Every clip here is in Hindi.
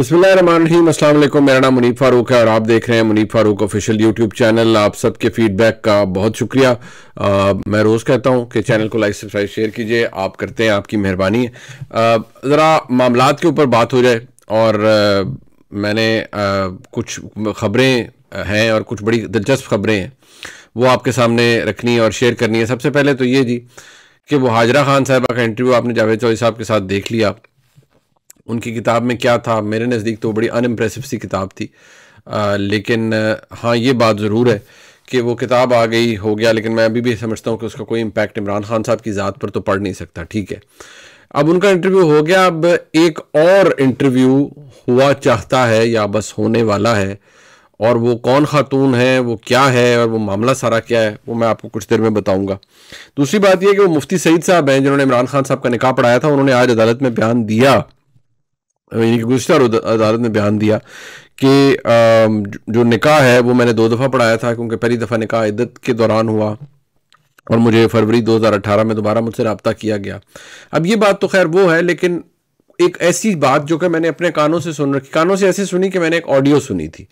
बसमिलकुम मेरा नाम मुनीफ फारूक है और आप देख रहे हैं Munif Farooq official YouTube channel आप सबके फीडबैक का बहुत शुक्रिया आ, मैं रोज़ कहता हूँ कि चैनल को लाइक सब्सक्राइब शेयर कीजिए आप करते हैं आपकी मेहरबानी है ज़रा मामला के ऊपर बात हो जाए और आ, मैंने आ, कुछ खबरें हैं और कुछ बड़ी दिलचस्प खबरें हैं वो आपके सामने रखनी है और शेयर करनी है सबसे पहले तो ये जी कि वो हाजरा खान साहबा का इंटरव्यू आपने जावेद चौधरी साहब के साथ देख लिया उनकी किताब में क्या था मेरे नज़दीक तो बड़ी अनइम्प्रेसिव सी किताब थी आ, लेकिन हाँ ये बात ज़रूर है कि वो किताब आ गई हो गया लेकिन मैं अभी भी समझता हूँ कि उसका कोई इम्पैक्ट इमरान खान साहब की ज़ात पर तो पढ़ नहीं सकता ठीक है अब उनका इंटरव्यू हो गया अब एक और इंटरव्यू हुआ चाहता है या बस होने वाला है और वो कौन खातून है वो क्या है और वो मामला सारा क्या है वो मैं आपको कुछ देर में बताऊंगा दूसरी बात यह कि वो मुफ्ती सईद साहब हैं जिन्होंने इमरान खान साहब का निकाह पढ़ाया था उन्होंने आज अदालत में बयान दिया यानी कि गुजशतर अदालत ने बयान दिया कि जो निकाह है वो मैंने दो दफ़ा पढ़ाया था क्योंकि पहली दफ़ा निकाह इद्दत के दौरान हुआ और मुझे फरवरी 2018 में दोबारा मुझसे रबता किया गया अब ये बात तो खैर वो है लेकिन एक ऐसी बात जो कि मैंने अपने कानों से सुन रखी कानों से ऐसे सुनी कि मैंने एक ऑडियो सुनी थी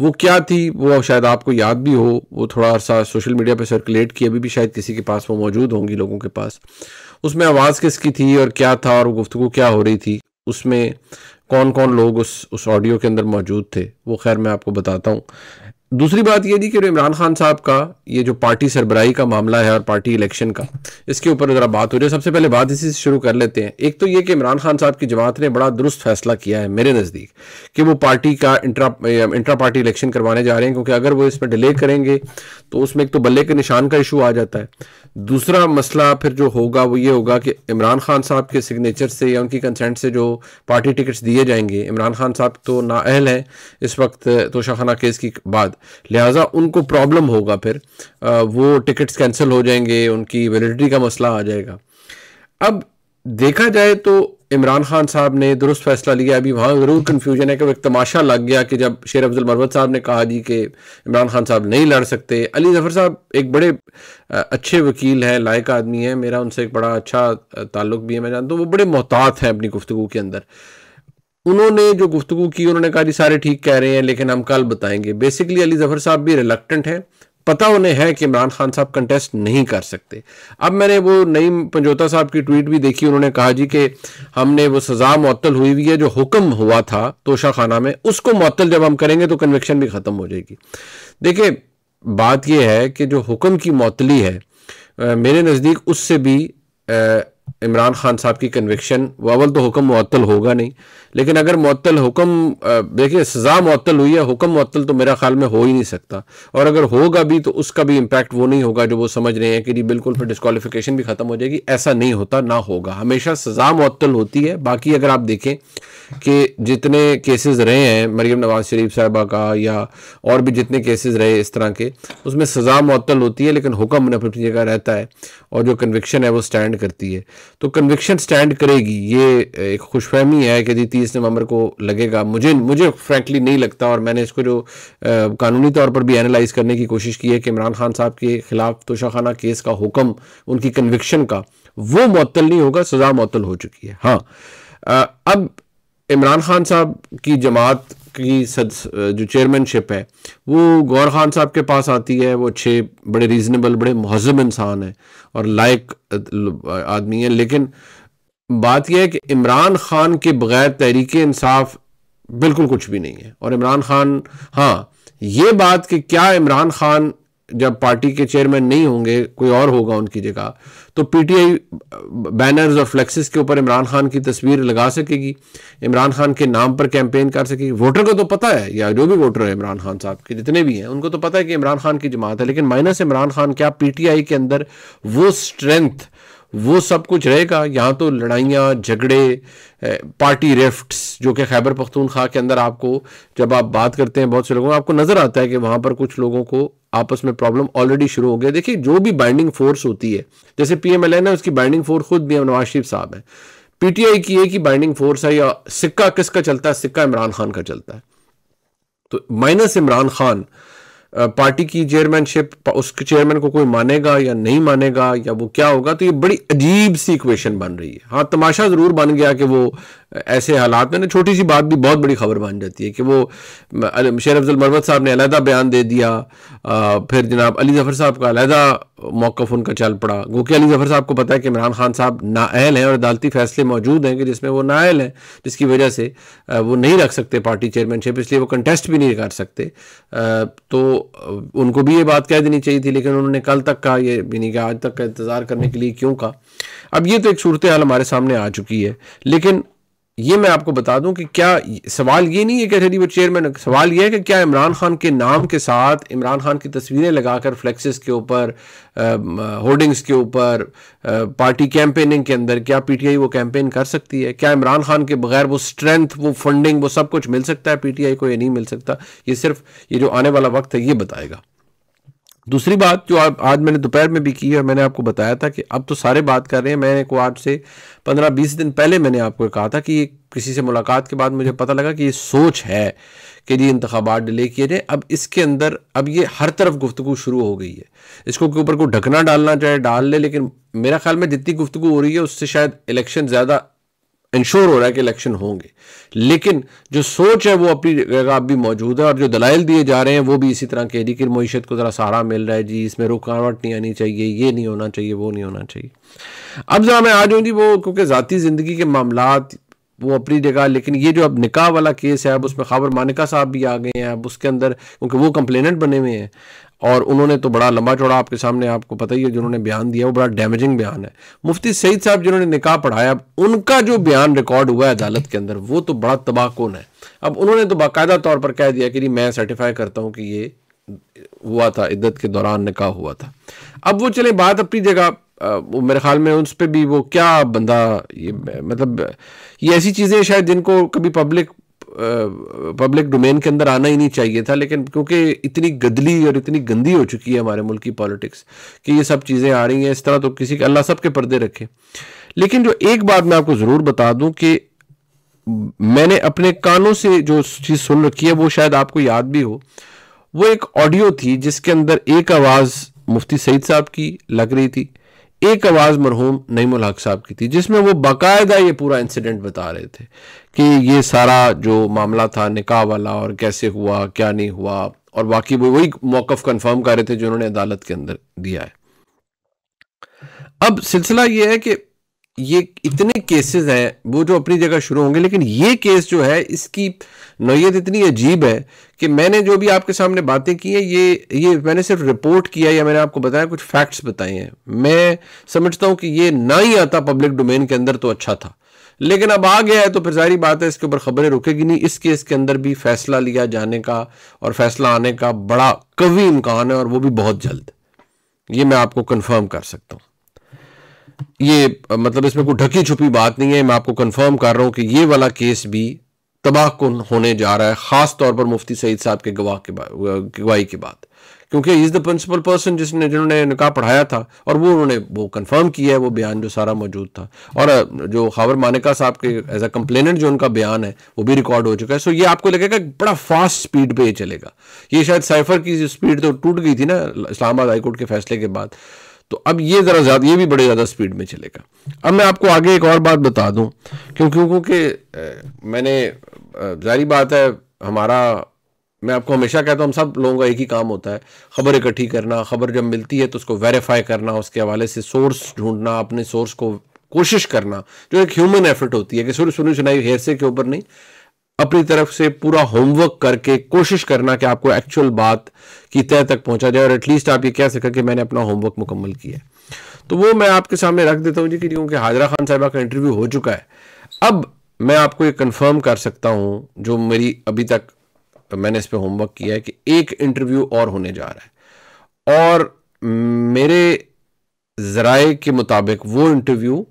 वो क्या थी वो शायद आपको याद भी हो वो थोड़ा सा सोशल मीडिया पे सर्कुलेट की अभी भी शायद किसी के पास वो मौजूद होंगी लोगों के पास उसमें आवाज़ किसकी थी और क्या था और गुफ्तु क्या हो रही थी उसमें कौन कौन लोग उस उस ऑडियो के अंदर मौजूद थे वो खैर मैं आपको बताता हूँ दूसरी बात यह थी कि इमरान खान साहब का ये जो पार्टी सरबराही का मामला है और पार्टी इलेक्शन का इसके ऊपर ज़रा बात हो रही है सबसे पहले बात इसी से शुरू कर लेते हैं एक तो ये कि इमरान खान साहब की जमात ने बड़ा दुरुस्त फैसला किया है मेरे नज़दीक कि वो पार्टी का इंट्रा इंट्रा पार्टी इलेक्शन करवाने जा रहे हैं क्योंकि अगर वो इसमें डिले करेंगे तो उसमें एक तो बल्ले के निशान का इशू आ जाता है दूसरा मसला फिर जो होगा वो ये होगा कि इमरान खान साहब के सिग्नेचर से या उनकी कंसेंट से जो पार्टी टिकट्स दिए जाएंगे इमरान खान साहब तो नाअहल हैं इस वक्त तोशाखाना केस की बाद लिहाजा उनको प्रॉब्लम होगा फिर वो टिकट्स कैंसिल हो जाएंगे उनकी वैलिडिटी का मसला आ जाएगा अब देखा जाए तो इमरान खान साहब ने दुरुस्त फैसला लिया अभी वहाँ ज़रूर कन्फ्यूजन है कि वो एक तमाशा लग गया कि जब शेर अफजल मरवत साहब ने कहा जी कि इमरान खान साहब नहीं लड़ सकते अली जफ़र साहब एक बड़े अच्छे वकील हैं लायक आदमी हैं मेरा उनसे एक बड़ा अच्छा ताल्लुक भी है मैं जानता हूँ वो बड़े मोहतात हैं अपनी गुफ्तु के अंदर उन्होंने जो गुफ्तु की उन्होंने कहा जी सारे ठीक कह रहे हैं लेकिन हम कल बताएंगे बेसिकली अली जफ़र साहब भी रिलकटेंट हैं पता उन्हें है कि इमरान खान साहब कंटेस्ट नहीं कर सकते अब मैंने वो नई पंजोता साहब की ट्वीट भी देखी उन्होंने कहा जी कि हमने वो सज़ा मअतल हुई हुई है जो हुक्म हुआ था तोशा खाना में उसको मअतल जब हम करेंगे तो कन्विक्शन भी ख़त्म हो जाएगी देखिए बात यह है कि जो हुक्म की मअतली है मेरे नज़दीक उससे भी इमरान खान साहब की कन्विक्शन वो अवल तो हुक्म मअतल होगा नहीं लेकिन अगर मअतल हुक्म देखिए सज़ा मअतल हुई है हुक्म मअतल तो मेरा ख्याल में हो ही नहीं सकता और अगर होगा भी तो उसका भी इम्पैक्ट वो नहीं होगा जो वो समझ रहे हैं कि जी बिल्कुल फिर डिस्कॉलीफिकेशन भी ख़त्म हो जाएगी ऐसा नहीं होता ना होगा हमेशा सज़ा मअतल होती है बाकी अगर आप देखें कि जितने केसेज रहे हैं मरीम नवाज शरीफ साहबा का या और भी जितने केसेज रहे इस तरह के उसमें सज़ा मअतल होती है लेकिन हुक्म अपनी जगह रहता है और जो कन्विक्शन है वो स्टैंड करती है तो कन्विक्शन स्टैंड करेगी ये एक खुशफहमी है कि जी तीस नवंबर को लगेगा मुझे मुझे फ्रैंकली नहीं लगता और मैंने इसको जो आ, कानूनी तौर पर भी एनालाइज करने की कोशिश की है कि इमरान खान साहब के खिलाफ तोशाखाना केस का हुक्म उनकी कन्विक्शन का वो मअतल नहीं होगा सज़ा मअतल हो चुकी है हाँ आ, अब इमरान खान साहब की जमात की सद जो चेयरमैनशिप है वो गौर खान साहब के पास आती है वो अच्छे बड़े रीज़नेबल बड़े महजब इंसान हैं और लायक आदमी हैं लेकिन बात यह है कि इमरान खान के बगैर तहरीक इंसाफ बिल्कुल कुछ भी नहीं है और इमरान खान हाँ ये बात कि क्या इमरान खान जब पार्टी के चेयरमैन नहीं होंगे कोई और होगा उनकी जगह तो पीटीआई बैनर्स और फ्लेक्सिस के ऊपर इमरान खान की तस्वीर लगा सकेगी इमरान खान के नाम पर कैंपेन कर सकेगी वोटर को तो पता है या जो भी वोटर है इमरान खान साहब के जितने भी हैं उनको तो पता है कि इमरान खान की जमात है लेकिन माइनस इमरान खान क्या पीटीआई के अंदर वो स्ट्रेंथ वो सब कुछ रहेगा यहाँ तो लड़ाइयाँ झगड़े पार्टी रिफ्ट्स जो कि खैबर पख्तूनख्वा के अंदर आपको जब आप बात करते हैं बहुत से लोगों आपको नज़र आता है कि वहाँ पर कुछ लोगों को आपस में प्रॉब्लम ऑलरेडी शुरू हो गया देखिए जो भी बाइंडिंग फोर्स होती है जैसे पी एम एल है उसकी बाइंडिंग फोर्स खुद भी नवाज शरीफ साहब है पीटीआई की एक ही बाइंडिंग फोर्स है या सिक्का किसका चलता है सिक्का इमरान खान का चलता है तो माइनस इमरान खान पार्टी की चेयरमैनशिप उस चेयरमैन को कोई मानेगा या नहीं मानेगा या वो क्या होगा तो ये बड़ी अजीब सी इक्वेशन बन रही है हाँ तमाशा ज़रूर बन गया कि वो ऐसे हालात में ना छोटी सी बात भी बहुत बड़ी खबर बन जाती है कि वो शेर अफजल मरवत साहब ने अलहदा बयान दे दिया आ, फिर जनाब अली जफ़र साहब का अलहदा मौकफ उनका चल पड़ा गो कि अली जफ़र साहब को पता है कि इमरान खान साहब नाअहल हैं और अदालती फैसले मौजूद हैं कि जिसमें वो नाअहल हैं जिसकी वजह से वो नहीं रख सकते पार्टी चेयरमैनशिप इसलिए वो कंटेस्ट भी नहीं कर सकते तो उनको भी ये बात कह देनी चाहिए थी लेकिन उन्होंने कल तक का ये यानी कि आज तक का इंतज़ार करने के लिए क्यों कहा अब ये तो एक सूरत हाल हमारे सामने आ चुकी है लेकिन ये मैं आपको बता दूं कि क्या सवाल ये नहीं है कि अच्छा वो चेयरमैन सवाल ये है कि क्या इमरान खान के नाम के साथ इमरान खान की तस्वीरें लगाकर फ्लेक्सेस के ऊपर होर्डिंग्स के ऊपर पार्टी कैंपेनिंग के अंदर क्या पीटीआई वो कैंपेन कर सकती है क्या इमरान खान के बगैर वो स्ट्रेंथ वो फंडिंग वो सब कुछ मिल सकता है पी को या नहीं मिल सकता ये सिर्फ ये जो आने वाला वक्त है ये बताएगा दूसरी बात जो आप आज मैंने दोपहर में भी की है मैंने आपको बताया था कि अब तो सारे बात कर रहे हैं मैंने को आज से पंद्रह बीस दिन पहले मैंने आपको कहा था कि किसी से मुलाकात के बाद मुझे पता लगा कि ये सोच है कि जी इंतबात डिले किए जाए अब इसके अंदर अब ये हर तरफ गुफ्तु शुरू हो गई है इसको के ऊपर को ढकना डालना चाहे डाल ले लेकिन मेरा ख्याल में जितनी गुफ्तु हो रही है उससे शायद इलेक्शन ज़्यादा इंश्योर हो रहा है कि इलेक्शन होंगे लेकिन जो सोच है वो अपनी जगह भी मौजूद है और जो दलाइल दिए जा रहे हैं वो भी इसी तरह कह रही कि मीशत को ज़रा सहारा मिल रहा है जी इसमें रुकावट नहीं आनी चाहिए ये नहीं होना चाहिए वो नहीं होना चाहिए अब जरा मैं आ जाऊँ जी वो क्योंकि ज़ाती ज़िंदगी के मामला वो अपनी जगह लेकिन ये जो अब निकाह वाला केस है अब उसमें खबर मानिका साहब भी आ गए हैं अब उसके अंदर क्योंकि वो कंप्लेनेंट बने हुए हैं और उन्होंने तो बड़ा लंबा चौड़ा आपके सामने आपको पता ही है जिन्होंने बयान दिया वो बड़ा डैमेजिंग बयान है मुफ्ती सईद साहब जिन्होंने निकाह पढ़ाया उनका जो बयान रिकॉर्ड हुआ है अदालत के अंदर वो तो बड़ा तबाहकुन है अब उन्होंने तो बाकायदा तौर पर कह दिया कि नहीं मैं सर्टिफाई करता हूँ कि ये हुआ था इद्दत के दौरान निकाह हुआ था अब वो चले बात अपनी जगह वो मेरे ख्याल में उस पर भी वो क्या बंदा ये मतलब ये ऐसी चीज़ें शायद जिनको कभी पब्लिक पब्लिक डोमेन के अंदर आना ही नहीं चाहिए था लेकिन क्योंकि इतनी गदली और इतनी गंदी हो चुकी है हमारे मुल्क की पॉलिटिक्स कि ये सब चीज़ें आ रही हैं इस तरह तो किसी के अल्लाह सब के पर्दे रखे लेकिन जो एक बात मैं आपको ज़रूर बता दूं कि मैंने अपने कानों से जो चीज़ सुन रखी है वो शायद आपको याद भी हो वो एक ऑडियो थी जिसके अंदर एक आवाज़ मुफ्ती सईद साहब की लग रही थी एक आवाज़ मरहूम नईमुल हक साहब की थी जिसमें वो बाकायदा ये पूरा इंसिडेंट बता रहे थे कि ये सारा जो मामला था निकाह वाला और कैसे हुआ क्या नहीं हुआ और बाकी वो वही मौकफ कन्फर्म कर रहे थे जो उन्होंने अदालत के अंदर दिया है अब सिलसिला ये है कि ये इतने केसेस हैं वो जो अपनी जगह शुरू होंगे लेकिन ये केस जो है इसकी नोयत इतनी अजीब है कि मैंने जो भी आपके सामने बातें की हैं ये ये मैंने सिर्फ रिपोर्ट किया या मैंने आपको बताया कुछ फैक्ट्स बताए हैं मैं समझता हूँ कि ये ना ही आता पब्लिक डोमेन के अंदर तो अच्छा था लेकिन अब आ गया है तो फिर जारी बात है इसके ऊपर खबरें रुकेगी नहीं इस केस के अंदर भी फैसला लिया जाने का और फैसला आने का बड़ा कवी इम्कान है और वो भी बहुत जल्द ये मैं आपको कन्फर्म कर सकता हूँ ये मतलब इसमें कोई ढकी छुपी बात नहीं है मैं आपको कंफर्म कर रहा हूं कि ये वाला केस भी तबाह होने जा रहा है ख़ास तौर पर मुफ्ती सईद साहब के गवाह के गवाही के बाद क्योंकि इज़ द प्रिंसिपल पर्सन जिसने जिन्होंने निकाह पढ़ाया था और वो उन्होंने वो कंफर्म किया है वो बयान जो सारा मौजूद था और जो खावर मानिका साहब के एज अ कंप्लेनेंट जो उनका बयान है वो भी रिकॉर्ड हो चुका है सो ये आपको लगेगा बड़ा फास्ट स्पीड पर ये चलेगा ये शायद साइफर की स्पीड तो टूट गई थी ना इस्लामाबाद हाईकोर्ट के फैसले के बाद तो अब ये ज़रा ज़्यादा ये भी बड़े ज़्यादा स्पीड में चलेगा अब मैं आपको आगे एक और बात बता दूँ क्यों क्योंकि मैंने जारी बात है हमारा मैं आपको हमेशा कहता हूँ हम सब लोगों का एक ही काम होता है खबर इकट्ठी करना खबर जब मिलती है तो उसको वेरीफाई करना उसके हवाले से सोर्स ढूंढना अपने सोर्स को कोशिश करना जो एक ह्यूमन एफर्ट होती है कि सुनी सुनाई हेर से के ऊपर नहीं अपनी तरफ से पूरा होमवर्क करके कोशिश करना कि आपको एक्चुअल बात की तय तक पहुंचा जाए और एटलीस्ट आप ये कह सकें कि मैंने अपना होमवर्क मुकम्मल किया तो वो मैं आपके सामने रख देता हूँ जी कि क्योंकि हाजरा खान साहबा का इंटरव्यू हो चुका है अब मैं आपको ये कंफर्म कर सकता हूँ जो मेरी अभी तक मैंने इस पर होमवर्क किया है कि एक इंटरव्यू और होने जा रहा है और मेरे ज़राए के मुताबिक वो इंटरव्यू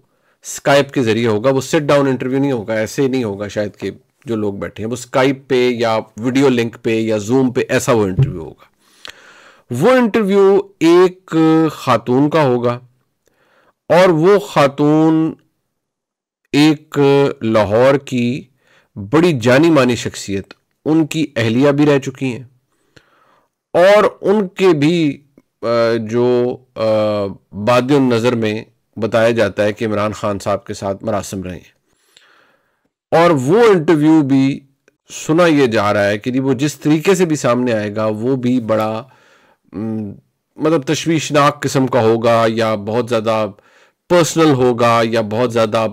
स्काइप के ज़रिए होगा वो सिट डाउन इंटरव्यू नहीं होगा ऐसे नहीं होगा शायद कि जो लोग बैठे हैं वो स्काइप पे या वीडियो लिंक पे या जूम पे ऐसा वो इंटरव्यू होगा वो इंटरव्यू एक खातून का होगा और वो खातून एक लाहौर की बड़ी जानी मानी शख्सियत उनकी अहलिया भी रह चुकी हैं और उनके भी जो बाद नज़र में बताया जाता है कि इमरान खान साहब के साथ मरासम रहे हैं और वो इंटरव्यू भी सुना ये जा रहा है कि वो जिस तरीके से भी सामने आएगा वो भी बड़ा मतलब तशवीशनाक किस्म का होगा या बहुत ज़्यादा पर्सनल होगा या बहुत ज़्यादा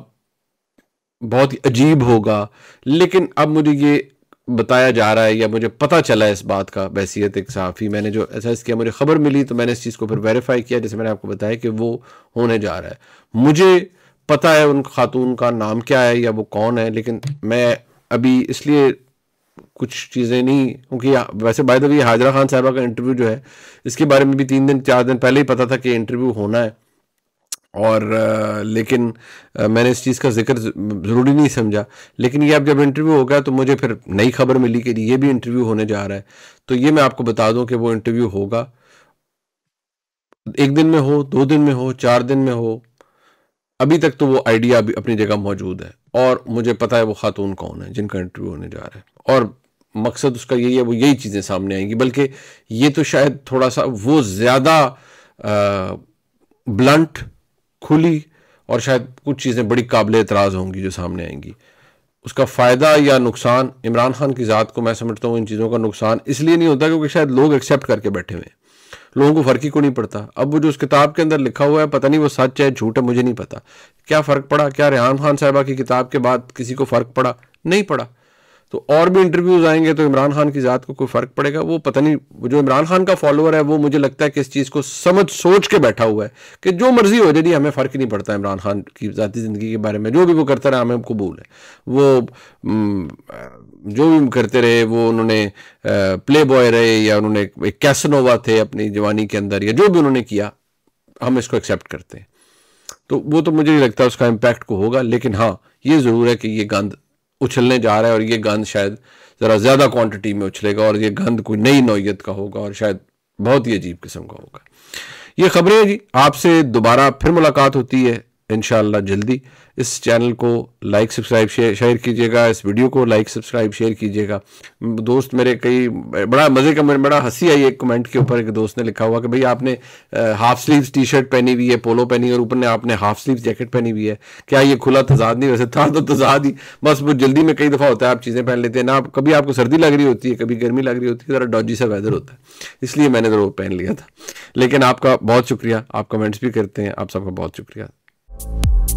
बहुत ही अजीब होगा लेकिन अब मुझे ये बताया जा रहा है या मुझे पता चला है इस बात का बैसीत एक साफ़ी मैंने जो ऐसा किया मुझे ख़बर मिली तो मैंने इस चीज़ को फिर वेरीफाई किया जैसे मैंने आपको बताया कि वो होने जा रहा है मुझे पता है उन खातून का नाम क्या है या वो कौन है लेकिन मैं अभी इसलिए कुछ चीज़ें नहीं क्योंकि वैसे by the way Hajra Khan साहबा का इंटरव्यू जो है इसके बारे में भी तीन दिन चार दिन पहले ही पता था कि इंटरव्यू होना है और आ, लेकिन आ, मैंने इस चीज़ का जिक्र ज़रूरी नहीं समझा लेकिन ये अब जब इंटरव्यू हो गया तो मुझे फिर नई खबर मिली कि ये भी इंटरव्यू होने जा रहा है तो ये मैं आपको बता दूं कि वो इंटरव्यू होगा एक दिन में हो दो दिन में हो चार दिन में हो अभी तक तो वो आइडिया अभी अपनी जगह मौजूद है और मुझे पता है वो खातून कौन है जिनका इंटरव्यू होने जा रहा है और मकसद उसका यही है वो यही चीज़ें सामने आएंगी बल्कि ये तो शायद थोड़ा सा वो ज़्यादा ब्लंट खुली और शायद कुछ चीज़ें बड़ी काबिल एतराज़ होंगी जो सामने आएंगी उसका फ़ायदा या नुकसान इमरान खान की ज़ात को मैं समझता हूँ इन चीज़ों का नुकसान इसलिए नहीं होता क्योंकि शायद लोग एक्सेप्ट करके बैठे हुए हैं लोगों को फर्क ही को नहीं पड़ता अब वो जो उस किताब के अंदर लिखा हुआ है पता नहीं वो सच है झूठ है मुझे नहीं पता क्या फ़र्क पड़ा क्या रेहान खान साहबा की किताब के बाद किसी को फ़र्क पड़ा नहीं पड़ा तो और भी इंटरव्यूज़ आएंगे तो इमरान खान की ज़ात को कोई फ़र्क पड़ेगा वो पता नहीं जो इमरान खान का फॉलोअर है वो मुझे लगता है कि इस चीज़ को समझ सोच के बैठा हुआ है कि जो मर्ज़ी हो जाए हमें फ़र्क ही नहीं पड़ता इमरान खान की ज़ाती ज़िंदगी के बारे में जो भी वो करता रहा हमें कबूल है वो जो भी करते रहे वो उन्होंने प्ले बॉय रहे या उन्होंने एक कैसनोवा थे अपनी जवानी के अंदर या जो भी उन्होंने किया हम इसको एक्सेप्ट करते हैं तो वो तो मुझे नहीं लगता उसका इम्पैक्ट को होगा लेकिन हाँ ये ज़रूर है कि ये गंद उछलने जा रहा है और ये गंद शायद ज़रा ज़्यादा क्वांटिटी में उछलेगा और ये गंद कोई नई नौीयत का होगा और शायद बहुत ही अजीब किस्म का होगा ये खबरें जी आपसे दोबारा फिर मुलाकात होती है इन जल्दी इस चैनल को लाइक सब्सक्राइब शेयर शेयर कीजिएगा इस वीडियो को लाइक सब्सक्राइब शेयर कीजिएगा दोस्त मेरे कई बड़ा मज़े का मेरे बड़ा हंसी आई एक कमेंट के ऊपर एक दोस्त ने लिखा हुआ कि भाई आपने हाफ स्लीव टी शर्ट पहनी हुई है पोलो पहनी और ऊपर ने आपने हाफ स्लीव जैकेट पहनी हुई है क्या ये खुला तजाद नहीं वैसे था तो तजाद ही बस वो जल्दी में कई दफ़ा होता है आप चीज़ें पहन लेते हैं ना आप कभी आपको सर्दी लग रही होती है कभी गर्मी लग रही होती है तो ज़रा डॉजी सा वेदर होता है इसलिए मैंने ज़रूर पहन लिया था लेकिन आपका बहुत शुक्रिया आप कमेंट्स भी करते हैं आप सबका बहुत शुक्रिया Thank you